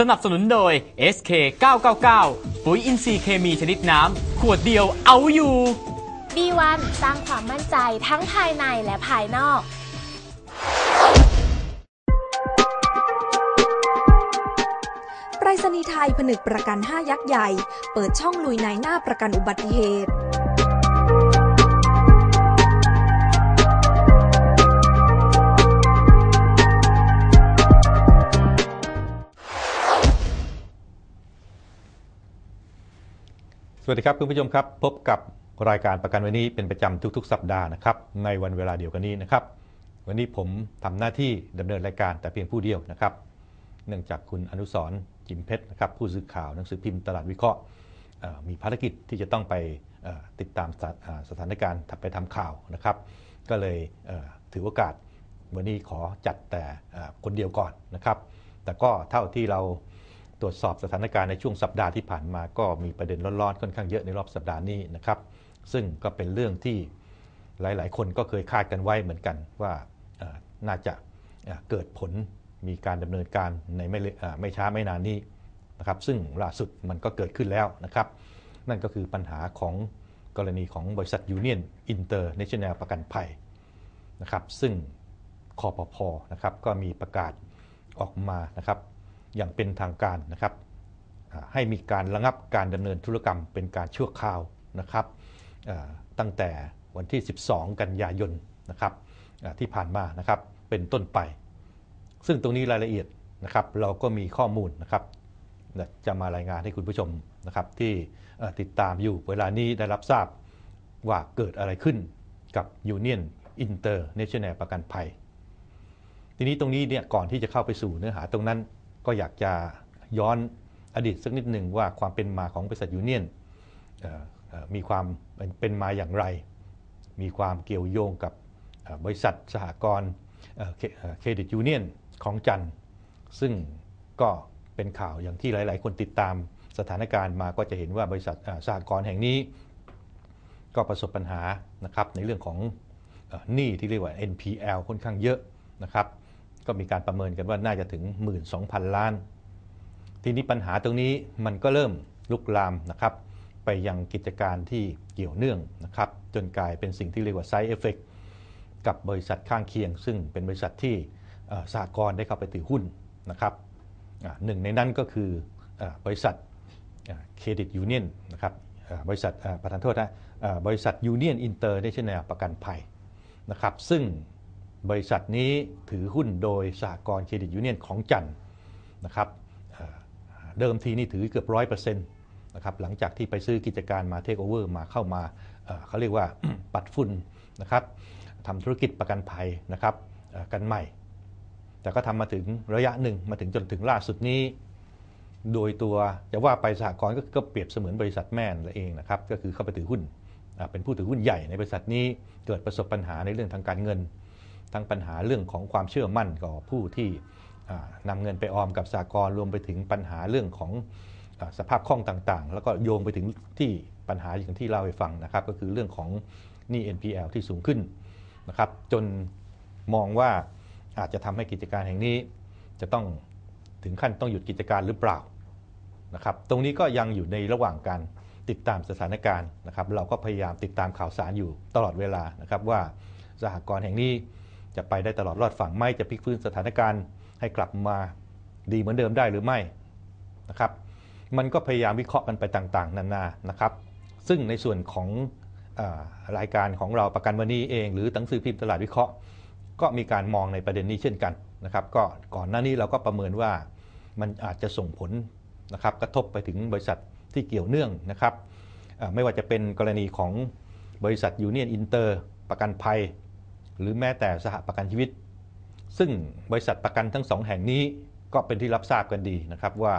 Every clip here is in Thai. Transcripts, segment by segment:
สนับสนุนโดย SK 999ปุ๋ยอินทรีย์เคมีชนิดน้ำ ขวดเดียวเอาอยู่ B1 สร้างความมั่นใจทั้งภายในและภายนอกไปรษณีย์ไทยผนึกประกัน 5 ยักษ์ใหญ่ เปิดช่องลุยนายหน้าประกันอุบัติเหตุสวัสดีครับ คุณผู้ชมครับ พบกับรายการประกันวันนี้เป็นประจำทุกๆ สัปดาห์นะครับ ในวันเวลาเดียวกันนี้นะครับ วันนี้ผมทำหน้าที่ดำเนินรายการแต่เพียงผู้เดียวนะครับ เนื่องจากคุณอนุสรจิมเพชรนะครับผู้สื่อข่าวหนังสือพิมพ์ตลาดวิเคราะห์มีภารกิจที่จะต้องไปติดตามสถานการณ์ไปทำข่าวนะครับ ก็เลยถือโอกาสวันนี้ขอจัดแต่คนเดียวก่อนนะครับ แต่ก็เท่าที่เรารวจสอบสถานการณ์ในช่วงสัปดาห์ที่ผ่านมาก็มีประเด็นร้อนๆ ค่อนข้างเยอะในรอบสัปดาห์นี้นะครับ ซึ่งก็เป็นเรื่องที่หลายๆคนก็เคยคาดกันไว้เหมือนกันว่าน่าจะเกิดผลมีการดำเนินการในไม่ไม่ช้าไม่นานนี้นะครับ ซึ่งล่าสุดมันก็เกิดขึ้นแล้วนะครับ นั่นก็คือปัญหาของกรณีของบริษัทยูเนียนอินเตอร์เนชั่นแนลประกันภัยนะครับ ซึ่งคอปพอนะครับก็มีประกาศออกมานะครับอย่างเป็นทางการนะครับให้มีการระงับการดำเนินธุรกรรมเป็นการชั่วคราวนะครับตั้งแต่วันที่ 12 กันยายนนะครับที่ผ่านมานะครับเป็นต้นไป ซึ่งตรงนี้รายละเอียดนะครับเราก็มีข้อมูลนะครับจะมารายงานให้คุณผู้ชมนะครับที่ติดตามอยู่เวลานี้ได้รับทราบว่าเกิดอะไรขึ้นกับยูเนียนอินเตอร์เนชั่นแนลประกันภัย ทีนี้ตรงนี้เนี่ยก่อนที่จะเข้าไปสู่เนื้อหาตรงนั้นก็อยากจะย้อนอดีตสักนิดหนึ่งว่าความเป็นมาของบริษัทยูเนียนมีความเป็นมาอย่างไร มีความเกี่ยวโยงกับบริษัทสหกรณ์เครดิตยูเนียนของจัน ซึ่งก็เป็นข่าวอย่างที่หลาย ๆ คนติดตามสถานการณ์มาก็จะเห็นว่าบริษัทสหกรณ์แห่งนี้ ก็ประสบปัญหานะครับ ในเรื่องของหนี้ที่เรียกว่า NPL ค่อนข้างเยอะนะครับก็มีการประเมินกันว่าน่าจะถึง12,000ล้าน ทีนี้ปัญหาตรงนี้มันก็เริ่มลุกลามนะครับ ไปยังกิจการที่เกี่ยวเนื่องนะครับ จนกลายเป็นสิ่งที่เรียกว่าไซเอฟเฟกกับบริษัทข้างเคียงซึ่งเป็นบริษัทที่สหกรณ์ได้เข้าไปถือหุ้นนะครับหนึ่งในนั้นก็คือบริษัทเครดิตยูเนียนนะครับบริษัทประธานโทษนะบริษัทยูเนียนอินเตอร์ได้ชื่นแนประกันภัยนะครับ ซึ่งบริษัทนี้ถือหุ้นโดยสหกรณ์เครดิตยูเนียนของจันนะครับเดิมทีนี่ถือเกือบร้อยเปอร์เซ็นต์นะครับ หลังจากที่ไปซื้อกิจการมาเทคโอเวอร์มาเข้ามาเขาเรียกว่าปัดฝุ่นนะครับทำธุรกิจประกันภัยนะครับกันใหม่ แต่ก็ทำมาถึงระยะหนึ่งมาถึงจนถึงล่าสุดนี้ โดยตัวจะว่าไปสหกรณ์ก็เปรียบเสมือนบริษัทแม่นเองนะครับ ก็คือเข้าไปถือหุ้นเป็นผู้ถือหุ้นใหญ่ในบริษัทนี้ เกิดประสบปัญหาในเรื่องทางการเงินทั้งปัญหาเรื่องของความเชื่อมั่นกับผู้ที่นำเงินไปออมกับสากลรวมไปถึงปัญหาเรื่องของสภาพคล่องต่างๆ แล้วก็โยงไปถึงที่ปัญหาอย่างที่เล่าให้ฟังนะครับ ก็คือเรื่องของหนี้ NPL ที่สูงขึ้นนะครับ จนมองว่าอาจจะทำให้กิจการแห่งนี้จะต้องถึงขั้นต้องหยุดกิจการหรือเปล่านะครับ ตรงนี้ก็ยังอยู่ในระหว่างการติดตามสถานการณ์นะครับ เราก็พยายามติดตามข่าวสารอยู่ตลอดเวลานะครับว่าสหกรณ์แห่งนี้จะไปได้ตลอดรอดฝั่งไม่จะพลิกฟื้นสถานการณ์ให้กลับมาดีเหมือนเดิมได้หรือไม่นะครับมันก็พยายามวิเคราะห์กันไปต่างๆ นานานะครับ ซึ่งในส่วนของอรายการของเราประกันวันนี้เอง หรือตังสือพิมพ์ตลาดวิเคราะห์ ก็มีการมองในประเด็นนี้เช่นกันนะครับก็ก่อนหน้านี้เราก็ประเมินว่ามันอาจจะส่งผลนะครับกระทบไปถึงบริษัทที่เกี่ยวเนื่องนะครับไม่ว่าจะเป็นกรณีของบริษัทยูเนียนอินเตอร์ประกันภัยหรือแม้แต่สหประกันชีวิต ซึ่งบริษัทประกันทั้งสองแห่งนี้ก็เป็นที่รับทราบกันดีนะครับว่า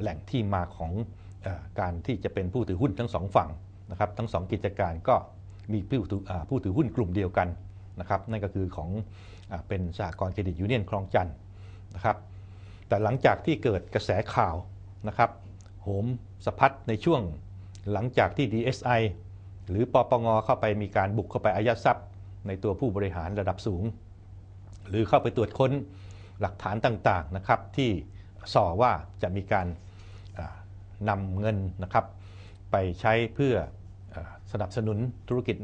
แหล่งที่มาของอการที่จะเป็นผู้ถือหุ้นทั้งสองฝั่งนะครับ ทั้งสองกิจการก็มีผู้ถือผู้ถือหุ้นกลุ่มเดียวกันนะครับนั่นก็คือของอเป็นสหกรณ์เครดิตยูเนียนคลองจันทนะครับแต่หลังจากที่เกิดกระแสข่าวนะครับ โหมสะพัดในช่วง หลังจากที่ DSI หรือปปงเข้าไปมีการบุกเข้าไปอายัดทรัพย์ในตัวผู้บริหารระดับสูง หรือเข้าไปตรวจค้นหลักฐานต่างๆนะครับ ที่ส่อว่าจะมีการนำเงินนะครับ ไปใช้เพื่อสนับสนุนธุรกิจ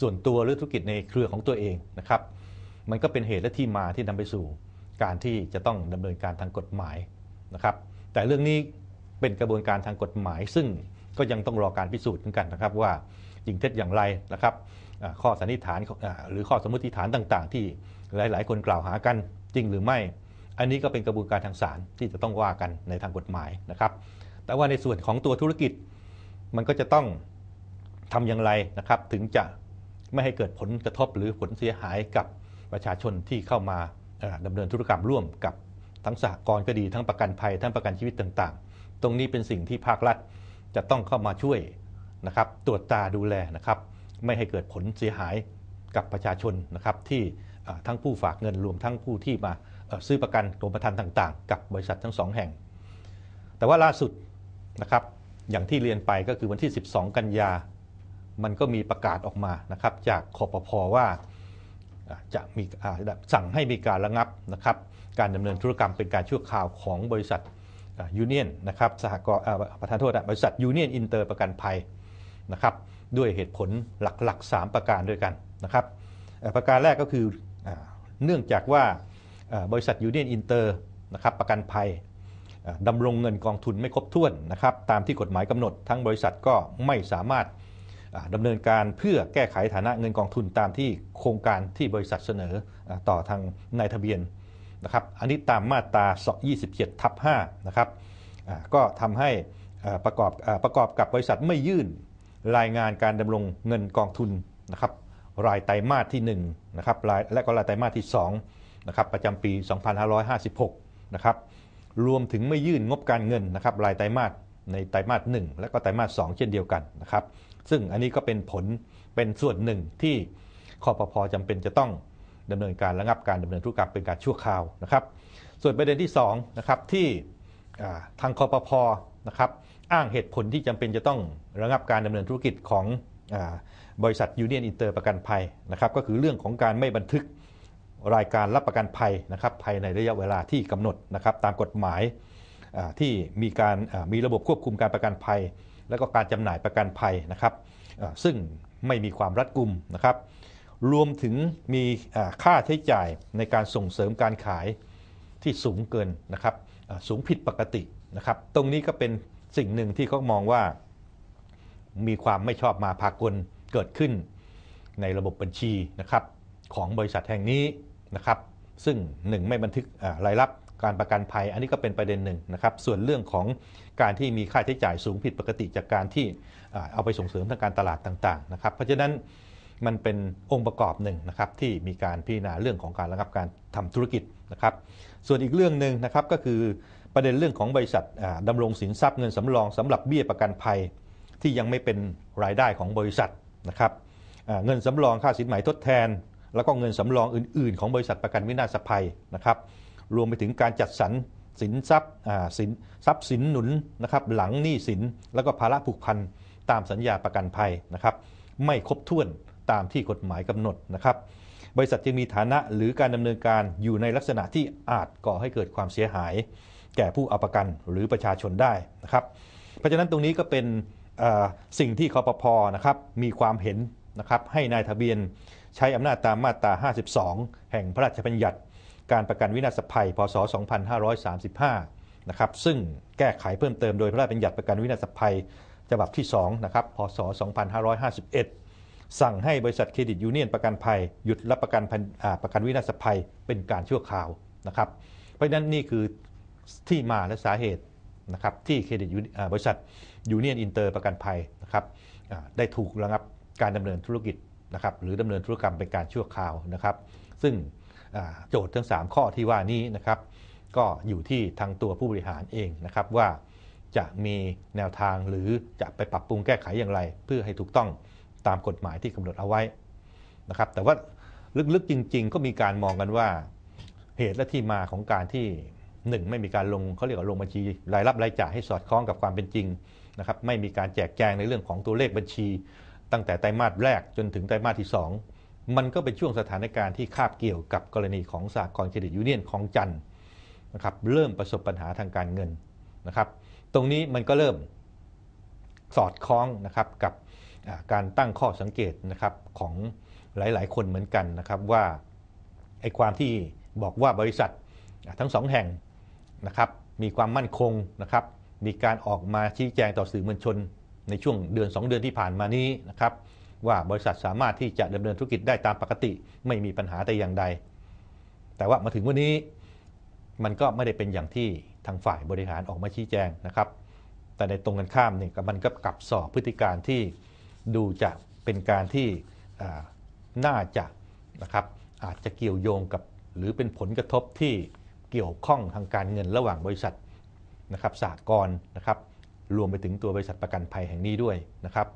ส่วนตัวหรือธุรกิจในเครือของตัวเองนะครับ มันก็เป็นเหตุและที่มาที่นำไปสู่การที่จะต้องดำเนินการทางกฎหมายนะครับ แต่เรื่องนี้เป็นกระบวนการทางกฎหมายซึ่งก็ยังต้องรอการพิสูจน์เนกันนะครับ ว่าจริงเท็จอย่างไรนะครับข้อสันนิษฐานหรือข้อสมมติฐานต่างๆที่หลายๆคนกล่าวหากันจริงหรือไม่ อันนี้ก็เป็นกระบวนการทางศาลที่จะต้องว่ากันในทางกฎหมายนะครับ แต่ว่าในส่วนของตัวธุรกิจมันก็จะต้องทำอย่างไรนะครับ ถึงจะไม่ให้เกิดผลกระทบหรือผลเสียหายกับประชาชนที่เข้ามาดำเนินธุรกรรมร่วมกับทั้งสหกรณ์ก็ดีทั้งประกันภัยทั้งประกันชีวิตต่าง ๆ ตรงนี้เป็นสิ่งที่ภาครัฐจะต้องเข้ามาช่วยนะครับ ตรวจตาดูแลนะครับไม่ให้เกิดผลเสียหายกับประชาชนนะครับ ที่ทั้งผู้ฝากเงินรวมทั้งผู้ที่มาซื้อประกันกรมธรรม์ต่าง ๆ กับบริษัททั้งสองแห่ง แต่ว่าล่าสุดนะครับอย่างที่เรียนไปก็คือวันที่ 12 กันยามันก็มีประกาศออกมานะครับ จากคอปพอว่าจะมีสั่งให้มีการระงับนะครับการดำเนินธุรกรรมเป็นการชั่วคราวของบริษัทยูเนียนนะครับสหกรณ์ประธานโทษบริษัทยูเนียนอินเตอร์ประกันภัยนะครับด้วยเหตุผลหลักๆ 3 ประการด้วยกันนะครับประการแรกก็คือเนื่องจากว่าบริษัทยูเนียนอินเตอร์นะครับประกันภัยดำรงเงินกองทุนไม่ครบถ้วนนะครับตามที่กฎหมายกำหนดทั้งบริษัทก็ไม่สามารถดำเนินการเพื่อแก้ไขฐานะเงินกองทุนตามที่โครงการที่บริษัทเสนอต่อทางนายทะเบียนนะครับอันนี้ตามมาตรา 27 ทับ5นะครับก็ทำให้ประกอบประกอบกับบริษัทไม่ยื่นรายงานการดำรงเงินกองทุนนะครับรายไตรมาสที่1นะครับรายและก็รายไตรมาสที่2นะครับประจำปี 2556 นะครับรวมถึงไม่ยื่นงบการเงินนะครับรายไตรมาสในไตรมาส1และก็ไตรมาส2เช่นเดียวกันนะครับซึ่งอันนี้ก็เป็นผลเป็นส่วนหนึ่งที่คอปพอจำเป็นจะต้องดำเนินการระงับการดำเนินธุรกรรมเป็นการชั่วคราวนะครับส่วนประเด็นที่2นะครับที่ทางคอปพอนะครับอ้างเหตุผลที่จำเป็นจะต้องระงับการดำเนินธุรกิจของบริษัทยูเนียนอินเตอร์ประกันภัยนะครับก็คือเรื่องของการไม่บันทึกรายการรับประกันภัยนะครับภายในระยะเวลาที่กำหนดนะครับตามกฎหมายที่มีการมีระบบควบคุมการประกันภัย และก็การจำหน่ายประกันภัยนะครับซึ่งไม่มีความรัดกุมนะครับรวมถึงมีค่าใช้จ่ายในการส่งเสริมการขายที่สูงเกินนะครับสูงผิดปกตินะครับ ตรงนี้ก็เป็นสิ่งหนึ่งที่เขามองว่ามีความไม่ชอบมาพากลเกิดขึ้นในระบบบัญชีนะครับของบริษัทแห่งนี้นะครับ ซึ่งหนึ่งไม่บันทึกรายรับการประกันภัย อันนี้ก็เป็นประเด็นหนึ่งนะครับ ส่วนเรื่องของการที่มีค่าใช้จ่ายสูงผิดปกติจากการที่เอาไปส่งเสริมทางการตลาดต่างๆนะครับเพราะฉะนั้นมันเป็นองค์ประกอบหนึ่งนะครับที่มีการพิจารณาเรื่องของการระงับการทำธุรกิจนะครับ ส่วนอีกเรื่องหนึ่งนะครับก็คือประเด็นเรื่องของบริษัทดำรงสินทรัพย์เงินสำรองสำหรับเบี้ยประกันภัย ที่ยังไม่เป็นรายได้ของบริษัทนะครับเงินสำรองค่าสินใหม่ทดแทน แล้วก็เงินสำรองอื่นๆ ของบริษัทประกันวินาศภัยนะครับ รวมไปถึงการจัดสรรสินทรัพย์สินทรัพย์สินหนุนนะครับหลังหนี้สิน แล้วก็ภาระผูกพันตามสัญญาประกันภัยนะครับ ไม่ครบถ้วนตามที่กฎหมายกำหนดนะครับ บริษัทจะมีฐานะหรือการดำเนินการอยู่ในลักษณะที่อาจก่อให้เกิดความเสียหายแก่ผู้เอาประกันหรือประชาชนได้นะครับ เพราะฉะนั้นตรงนี้ก็เป็นสิ่งที่คอปพอนะครับ มีความเห็นนะครับให้นายทะเบียนใช้อำนาจตามมาตรา 52 แห่งพระราชบัญญัติการประกันวินาศภัย พศ 2535นะครับซึ่งแก้ไขเพิ่มเติมโดยพระราชบัญญัติประกันวินาศภัยฉบับที่2นะครับพศ2551 สั่งให้บริษัทเครดิตยูเนียนประกันภัย หยุดรับประกันประกันวินาศภัยเป็นการชั่วคราวนะครับเพราะฉะนั้นนี่คือที่มาและสาเหตุนะครับที่เครดิตบริษัทยูเนียนอินเตอร์ประกันภัยนะครับได้ถูกระงับการดำเนินธุรกิจนะครับหรือดำเนินธุรกรรมเป็นการชั่วคราวนะครับซึ่งโจทย์ทั้ง 3 ข้อที่ว่านี้นะครับก็อยู่ที่ทางตัวผู้บริหารเองนะครับว่าจะมีแนวทางหรือจะไปปรับปรุงแก้ไขอย่างไร เพื่อให้ถูกต้องตามกฎหมายที่กำหนดเอาไว้นะครับแต่ว่าลึกๆจริงๆ ก็มีการมองกันว่าเหตุและที่มาของการที่หนึ่งไม่มีการลงเขาเรียกว่าลงบัญชีรายรับรายจ่ายให้สอดคล้องกับความเป็นจริงนะครับไม่มีการแจก แจงในเรื่องของตัวเลขบัญชี ตั้งแต่ไตรมาสแรกจนถึงไตรมาสที่ 2 มันก็เป็นช่วงสถานการณ์ที่คาบเกี่ยวกับกรณีของสากลเครดิตยูเนียนของจันนะครับเริ่มประสบปัญหาทางการเงินนะครับตรงนี้มันก็เริ่มสอดคล้องนะครับกับการตั้งข้อสังเกตนะครับของหลาย ๆ คนเหมือนกันนะครับว่าไอ้ความที่บอกว่าบริษัททั้งสองแห่งนะครับ มีความมั่นคงนะครับ มีการออกมาชี้แจงต่อสื่อมวลชน ในช่วงเดือน 2 เดือนที่ผ่านมานี้นะครับว่าบริษัทสามารถที่จะดำเนินธุรกิจได้ตามปกติ ไม่มีปัญหาแต่อย่างใดแต่ว่ามาถึงวันนี้มันก็ไม่ได้เป็นอย่างที่ทางฝ่ายบริหารออกมาชี้แจงนะครับ แต่ในตรงกันข้ามนี่มันก็กลับสอบพฤติการที่ดูจะเป็นการที่น่าจะนะครับอาจจะเกี่ยวโยงกับหรือเป็นผลกระทบที่เกี่ยวข้องทางการเงินระหว่างบริษัทนะครับสากลนะครับ รวมไปถึงตัวบริษัทประกันภัยแห่งนี้ด้วยนะครับ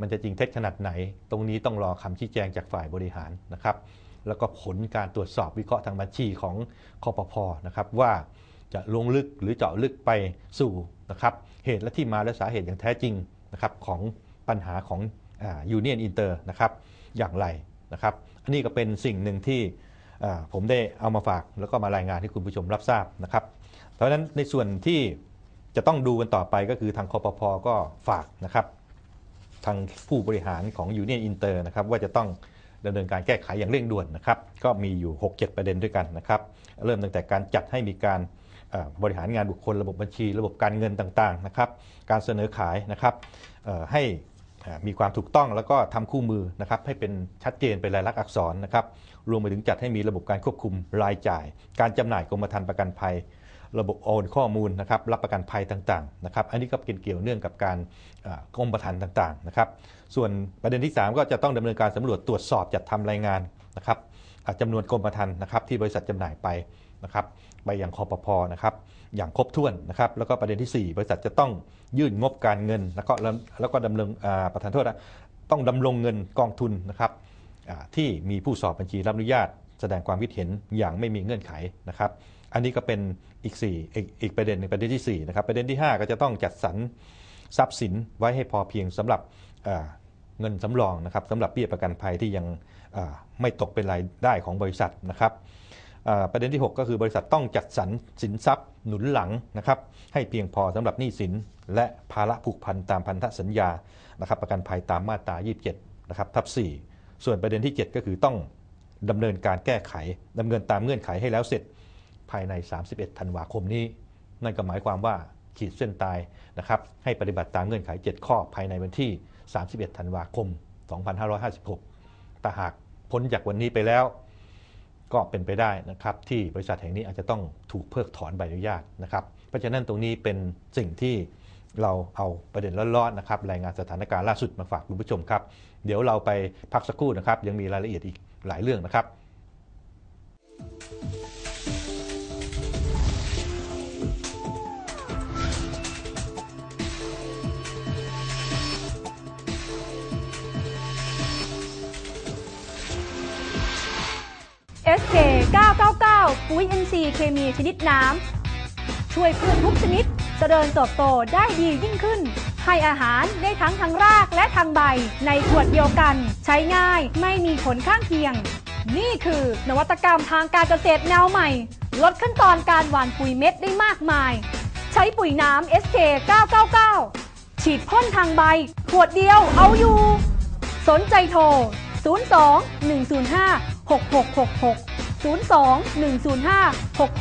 มันจะจริงเท็จขนาดไหน ตรงนี้ต้องรอคำชี้แจงจากฝ่ายบริหารนะครับ แล้วก็ผลการตรวจสอบวิเคราะห์ทางบัญชีของคอปพอนะครับว่าจะลงลึกหรือเจาะลึกไปสู่นะครับ เหตุและที่มาและสาเหตุอย่างแท้จริงนะครับของปัญหาของยูเนียนอินเตอร์นะครับอย่างไรนะครับ อันนี้ก็เป็นสิ่งหนึ่งที่ผมได้เอามาฝากแล้วก็มารายงานให้คุณผู้ชมรับทราบนะครับเพราะฉะนั้นในส่วนที่จะต้องดูกันต่อไปก็คือทางคอปพอก็ฝากนะครับ ทางผู้บริหารของยูเนียนอินเตอร์นะครับว่าจะต้องดำเนินการแก้ไขอย่างเร่งด่วนนะครับก็มีอยู่6-7 ประเด็นด้วยกันนะครับ เริ่มตั้งแต่การจัดให้มีการบริหารงานบุคคลระบบบัญชี ระบบการเงินต่างๆนะครับ การเสนอขายนะครับให้มีความถูกต้องแล้วก็ทำคู่มือนะครับให้เป็นชัดเจนเป็นลายลักษณ์อักษรนะครับ รวมไปถึงจัดให้มีระบบการควบคุมรายจ่าย การจำหน่ายกรมธรรม์ประกันภัย ระบบโอน ข้อมูลนะครับรับประกันภัยต่างๆนะครับ อันนี้ก็เป็นเกี่ยวเนื่องกับการกรมประมานต่างๆนะครับ ส่วนประเด็นที่ 3 ก็จะต้องดำเนินการสำรวจตรวจสอบจัดทำรายงานนะครับจำนวนกรมธรรม์นะครับที่บริษัทจำหน่ายไปนะครับไปอย่างคอปพอนะครับ อย่างครบถ้วนนะครับ แล้วก็ประเด็นที่ 4 บริษัทจะต้องยื่นงบการเงิน แล้วก็แล้วก็ดำเนินประธานโทษนะต้องดำรงเงินกองทุนนะครับที่มีผู้สอบบัญชีรับอนุญาต แสดงความคิดเห็นอย่างไม่มีเงื่อนไขนะครับ อันนี้ก็เป็นอีก 4 อีกอีกประเด็นหนึ่งประเด็นที่ 4 นะครับ ประเด็นที่ 5 ก็จะต้องจัดสรรทรัพย์สินไว้ให้พอเพียงสำหรับเงินสำรองนะครับสำหรับเบี้ยประกันภัยที่ยังไม่ตกเป็นรายได้ของบริษัทนะครับประเด็นที่ 6 ก็คือบริษัทต้องจัดสรรสินทรัพย์หนุนหลังนะครับให้เพียงพอสำหรับหนี้สิน และภาระผูกพันตามพันธสัญญานะครับประกันภัยตามมาตรา27นะครับทับ 4 ส่วนประเด็นที่ 7 ก็คือต้องดำเนินการแก้ไข ดำเนินตามเงื่อนไขให้แล้วเสร็จ ภายใน 31ธันวาคมนี้ นั่นก็หมายความว่าขีดเส้นตายนะครับให้ปฏิบัติตามเงื่อนไข7ข้อภายในวันที่ 31ธันวาคม 2556แต่หากพ้นจากวันนี้ไปแล้วก็เป็นไปได้นะครับ ที่บริษัทแห่งนี้อาจจะต้องถูกเพิกถอนใบอนุญาตนะครับเพราะฉะนั้นตรงนี้เป็นสิ่งที่เราเอาประเด็นร้อนๆนะครับรายงานสถานการณ์ล่าสุดมาฝากคุณผู้ชมครับ เดี๋ยวเราไปพักสักครู่นะครับ ยังมีรายละเอียดอีกหลายเรื่องนะครับ999 ปุ๋ย NC เคมีชนิดน้ำ ช่วยพืชทุกชนิดจเจริญเติบโตได้ดียิ่งขึ้น ให้อาหารได้ทั้งทางรากและทางใบในขวดเดียวกัน ใช้ง่ายไม่มีผลข้างเคียง นี่คือนวัตกรรมทางการเกษตรแนวใหม่ ลดขั้นตอนการหว่านปุ๋ยเม็ดได้มากมาย ใช้ปุ๋ยน้ำ SK 999 ฉีดพ่นทางใบ ขวดเดียวเอาอยู่ สนใจโทร 02 105 6666 02 105 66